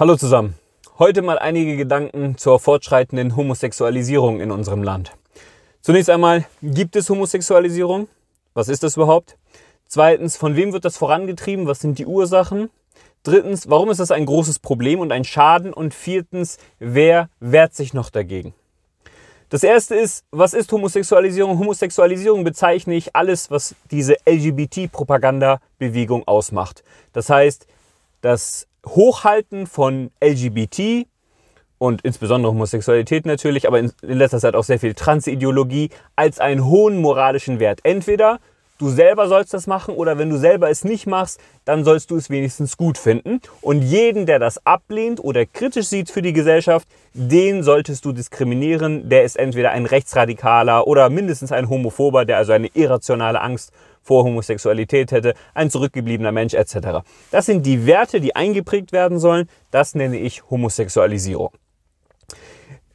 Hallo zusammen. Heute mal einige Gedanken zur fortschreitenden Homosexualisierung in unserem Land. Zunächst einmal, gibt es Homosexualisierung? Was ist das überhaupt? Zweitens, von wem wird das vorangetrieben? Was sind die Ursachen? Drittens, warum ist das ein großes Problem und ein Schaden? Und viertens, wer wehrt sich noch dagegen? Das erste ist, was ist Homosexualisierung? Homosexualisierung bezeichne ich alles, was diese LGBT-Propaganda-Bewegung ausmacht. Das heißt, dass Hochhalten von LGBT und insbesondere Homosexualität natürlich, aber in, letzter Zeit auch sehr viel Transideologie als einen hohen moralischen Wert. Entweder du selber sollst das machen oder wenn du selber es nicht machst, dann sollst du es wenigstens gut finden. Und jeden, der das ablehnt oder kritisch sieht für die Gesellschaft, den solltest du diskriminieren. Der ist entweder ein Rechtsradikaler oder mindestens ein Homophober, der also eine irrationale Angst vor Homosexualität hätte, ein zurückgebliebener Mensch etc. Das sind die Werte, die eingeprägt werden sollen. Das nenne ich Homosexualisierung.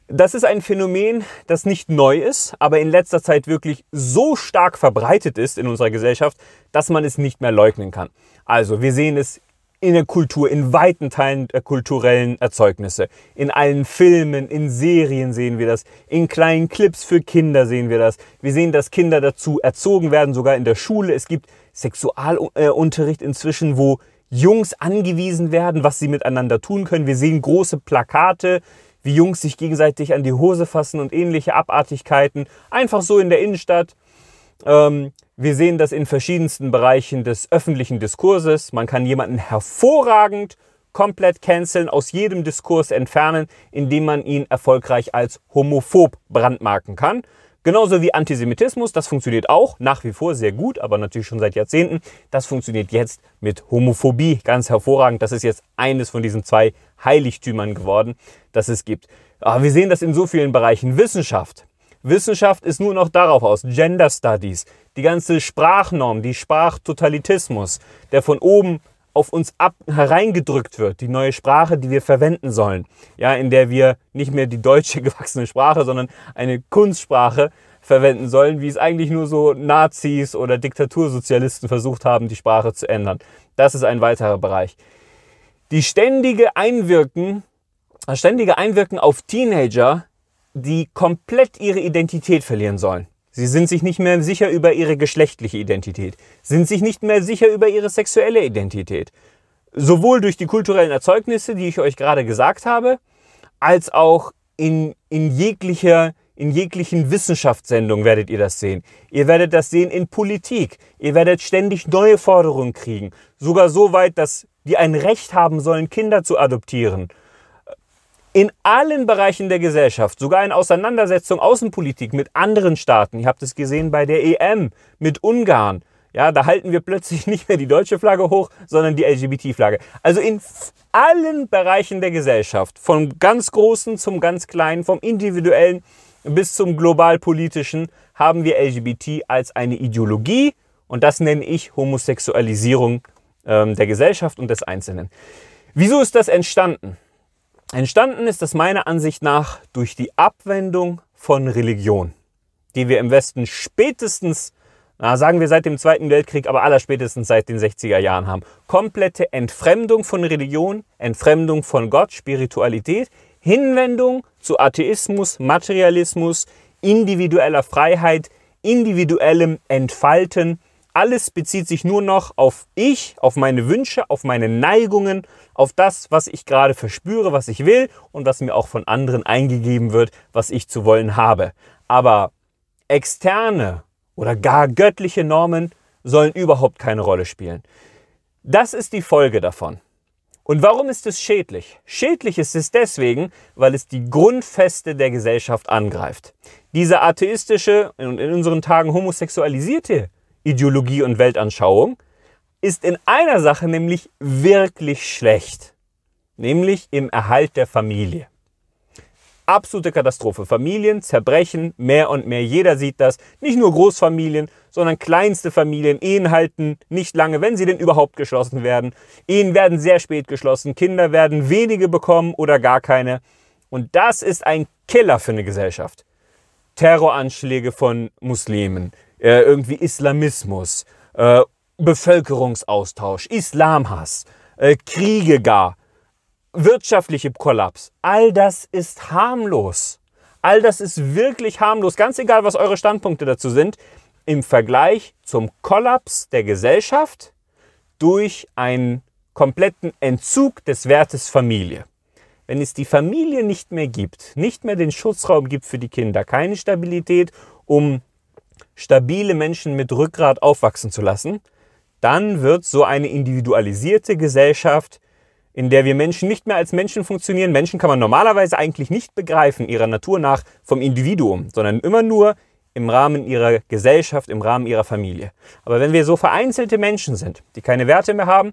Das ist ein Phänomen, das nicht neu ist, aber in letzter Zeit wirklich so stark verbreitet ist in unserer Gesellschaft, dass man es nicht mehr leugnen kann. Also, wir sehen es in der Kultur, in weiten Teilen der kulturellen Erzeugnisse. In allen Filmen, in Serien sehen wir das, in kleinen Clips für Kinder sehen wir das. Wir sehen, dass Kinder dazu erzogen werden, sogar in der Schule. Es gibt Sexualunterricht inzwischen, wo Jungs angewiesen werden, was sie miteinander tun können. Wir sehen große Plakate, wie Jungs sich gegenseitig an die Hose fassen und ähnliche Abartigkeiten. Einfach so in der Innenstadt. Ähm, wir sehen das in verschiedensten Bereichen des öffentlichen Diskurses. Man kann jemanden hervorragend komplett canceln, aus jedem Diskurs entfernen, indem man ihn erfolgreich als homophob brandmarken kann. Genauso wie Antisemitismus, das funktioniert auch nach wie vor sehr gut, aber natürlich schon seit Jahrzehnten. Das funktioniert jetzt mit Homophobie ganz hervorragend. Das ist jetzt eines von diesen zwei Heiligtümern geworden, das es gibt. Aber wir sehen das in so vielen Bereichen Wissenschaft. Wissenschaft ist nur noch darauf aus. Gender Studies, die ganze Sprachnorm, die Sprachtotalitismus, der von oben auf uns ab, hereingedrückt wird, die neue Sprache, die wir verwenden sollen, ja, in der wir nicht mehr die deutsche gewachsene Sprache, sondern eine Kunstsprache verwenden sollen, wie es eigentlich nur so Nazis oder Diktatursozialisten versucht haben, die Sprache zu ändern. Das ist ein weiterer Bereich. Die ständige Einwirken, ständige Einwirken auf Teenager die komplett ihre Identität verlieren sollen. Sie sind sich nicht mehr sicher über ihre geschlechtliche Identität, sind sich nicht mehr sicher über ihre sexuelle Identität. Sowohl durch die kulturellen Erzeugnisse, die ich euch gerade gesagt habe, als auch in, in jeglicher in jeglichen Wissenschaftssendungen werdet ihr das sehen. Ihr werdet das sehen in Politik. Ihr werdet ständig neue Forderungen kriegen. Sogar so weit, dass die ein Recht haben sollen, Kinder zu adoptieren in allen Bereichen der Gesellschaft, sogar in Auseinandersetzung Außenpolitik mit anderen Staaten. Ihr habt es gesehen bei der EM mit Ungarn. Ja, da halten wir plötzlich nicht mehr die deutsche Flagge hoch, sondern die LGBT-Flagge. Also in allen Bereichen der Gesellschaft, vom ganz Großen zum ganz Kleinen, vom Individuellen bis zum globalpolitischen, haben wir LGBT als eine Ideologie und das nenne ich Homosexualisierung äh, der Gesellschaft und des Einzelnen. Wieso ist das entstanden? Entstanden ist das meiner Ansicht nach durch die Abwendung von Religion, die wir im Westen spätestens, na, sagen wir seit dem Zweiten Weltkrieg, aber allerspätestens seit den 60er Jahren haben. Komplette Entfremdung von Religion, Entfremdung von Gott, Spiritualität, Hinwendung zu Atheismus, Materialismus, individueller Freiheit, individuellem Entfalten, alles bezieht sich nur noch auf ich, auf meine Wünsche, auf meine Neigungen, auf das, was ich gerade verspüre, was ich will und was mir auch von anderen eingegeben wird, was ich zu wollen habe. Aber externe oder gar göttliche Normen sollen überhaupt keine Rolle spielen. Das ist die Folge davon. Und warum ist es schädlich? Schädlich ist es deswegen, weil es die Grundfeste der Gesellschaft angreift. Diese atheistische und in unseren Tagen homosexualisierte Ideologie und Weltanschauung, ist in einer Sache nämlich wirklich schlecht, nämlich im Erhalt der Familie. Absolute Katastrophe. Familien zerbrechen mehr und mehr. Jeder sieht das. Nicht nur Großfamilien, sondern kleinste Familien. Ehen halten nicht lange, wenn sie denn überhaupt geschlossen werden. Ehen werden sehr spät geschlossen. Kinder werden wenige bekommen oder gar keine. Und das ist ein Killer für eine Gesellschaft. Terroranschläge von Muslimen, äh, irgendwie Islamismus, äh, Bevölkerungsaustausch, Islamhass, äh, Kriege gar, wirtschaftliche Kollaps. All das ist harmlos. All das ist wirklich harmlos, ganz egal, was eure Standpunkte dazu sind, im Vergleich zum Kollaps der Gesellschaft durch einen kompletten Entzug des Wertes Familie. Wenn es die Familie nicht mehr gibt, nicht mehr den Schutzraum gibt für die Kinder, keine Stabilität, um stabile Menschen mit Rückgrat aufwachsen zu lassen, dann wird so eine individualisierte Gesellschaft, in der wir Menschen nicht mehr als Menschen funktionieren. Menschen kann man normalerweise eigentlich nicht begreifen, ihrer Natur nach, vom Individuum, sondern immer nur im Rahmen ihrer Gesellschaft, im Rahmen ihrer Familie. Aber wenn wir so vereinzelte Menschen sind, die keine Werte mehr haben,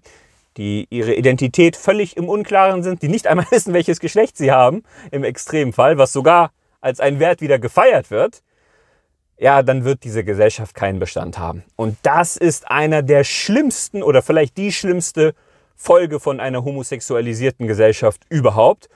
die ihre Identität völlig im Unklaren sind, die nicht einmal wissen, welches Geschlecht sie haben, im Extremfall, was sogar als ein Wert wieder gefeiert wird, ja, dann wird diese Gesellschaft keinen Bestand haben. Und das ist einer der schlimmsten oder vielleicht die schlimmste Folge von einer homosexualisierten Gesellschaft überhaupt.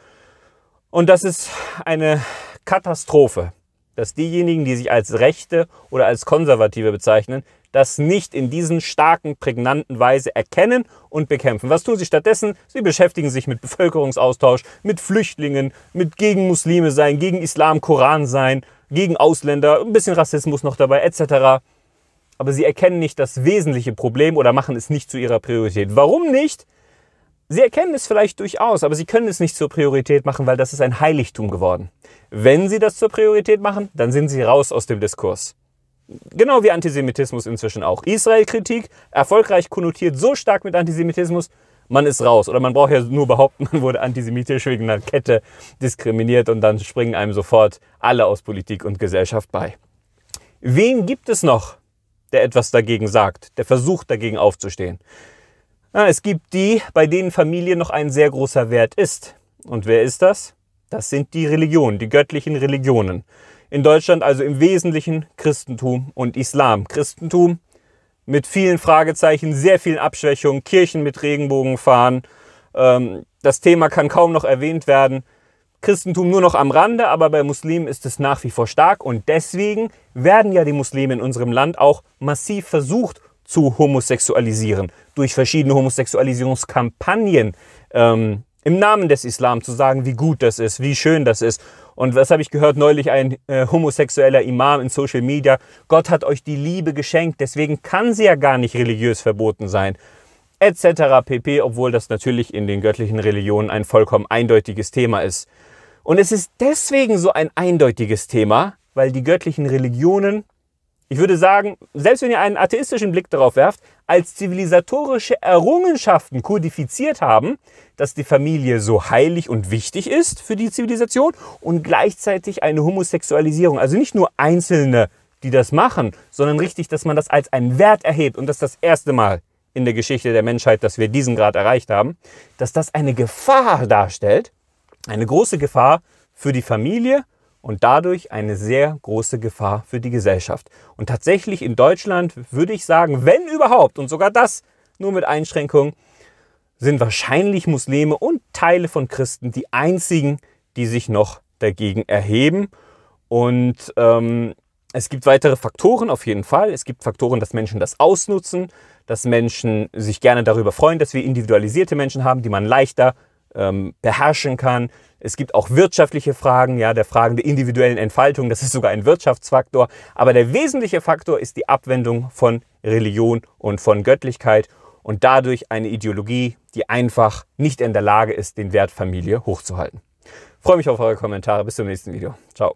Und das ist eine Katastrophe, dass diejenigen, die sich als Rechte oder als Konservative bezeichnen, das nicht in diesen starken, prägnanten Weise erkennen und bekämpfen. Was tun sie stattdessen? Sie beschäftigen sich mit Bevölkerungsaustausch, mit Flüchtlingen, mit gegen Muslime sein, gegen Islam, Koran sein gegen Ausländer, ein bisschen Rassismus noch dabei etc. Aber sie erkennen nicht das wesentliche Problem oder machen es nicht zu ihrer Priorität. Warum nicht? Sie erkennen es vielleicht durchaus, aber sie können es nicht zur Priorität machen, weil das ist ein Heiligtum geworden. Wenn sie das zur Priorität machen, dann sind sie raus aus dem Diskurs. Genau wie Antisemitismus inzwischen auch. Israel-Kritik, erfolgreich konnotiert so stark mit Antisemitismus, man ist raus. Oder man braucht ja nur behaupten, man wurde antisemitisch wegen einer Kette diskriminiert und dann springen einem sofort alle aus Politik und Gesellschaft bei. Wen gibt es noch, der etwas dagegen sagt, der versucht dagegen aufzustehen? Na, ah, es gibt die, bei denen Familie noch ein sehr großer Wert ist. Und wer ist das? Das sind die Religionen, die göttlichen Religionen. In Deutschland also im Wesentlichen Christentum und Islam. Christentum mit vielen Fragezeichen, sehr vielen Abschwächungen, Kirchen mit Regenbogen fahren. Ähm, das Thema kann kaum noch erwähnt werden. Christentum nur noch am Rande, aber bei Muslimen ist es nach wie vor stark und deswegen werden ja die Muslime in unserem Land auch massiv versucht zu homosexualisieren durch verschiedene Homosexualisierungskampagnen. Ähm, im Namen des Islam zu sagen, wie gut das ist, wie schön das ist. Und was habe ich gehört neulich, ein äh, homosexueller Imam in Social Media, Gott hat euch die Liebe geschenkt, deswegen kann sie ja gar nicht religiös verboten sein etc. pp, obwohl das natürlich in den göttlichen Religionen ein vollkommen eindeutiges Thema ist. Und es ist deswegen so ein eindeutiges Thema, weil die göttlichen Religionen ich würde sagen, selbst wenn ihr einen atheistischen Blick darauf werft, als zivilisatorische Errungenschaften kodifiziert haben, dass die Familie so heilig und wichtig ist für die Zivilisation und gleichzeitig eine Homosexualisierung, also nicht nur Einzelne, die das machen, sondern richtig, dass man das als einen Wert erhebt und das ist das erste Mal in der Geschichte der Menschheit, dass wir diesen Grad erreicht haben, dass das eine Gefahr darstellt, eine große Gefahr für die Familie und dadurch eine sehr große Gefahr für die Gesellschaft. Und tatsächlich in Deutschland würde ich sagen, wenn überhaupt, und sogar das nur mit Einschränkung, sind wahrscheinlich Muslime und Teile von Christen die einzigen, die sich noch dagegen erheben. Und ähm, es gibt weitere Faktoren auf jeden Fall. Es gibt Faktoren, dass Menschen das ausnutzen, dass Menschen sich gerne darüber freuen, dass wir individualisierte Menschen haben, die man leichter ähm, beherrschen kann. Es gibt auch wirtschaftliche Fragen, ja, der Fragen der individuellen Entfaltung, das ist sogar ein Wirtschaftsfaktor. Aber der wesentliche Faktor ist die Abwendung von Religion und von Göttlichkeit und dadurch eine Ideologie, die einfach nicht in der Lage ist, den Wert Familie hochzuhalten. Ich freue mich auf eure Kommentare. Bis zum nächsten Video. Ciao.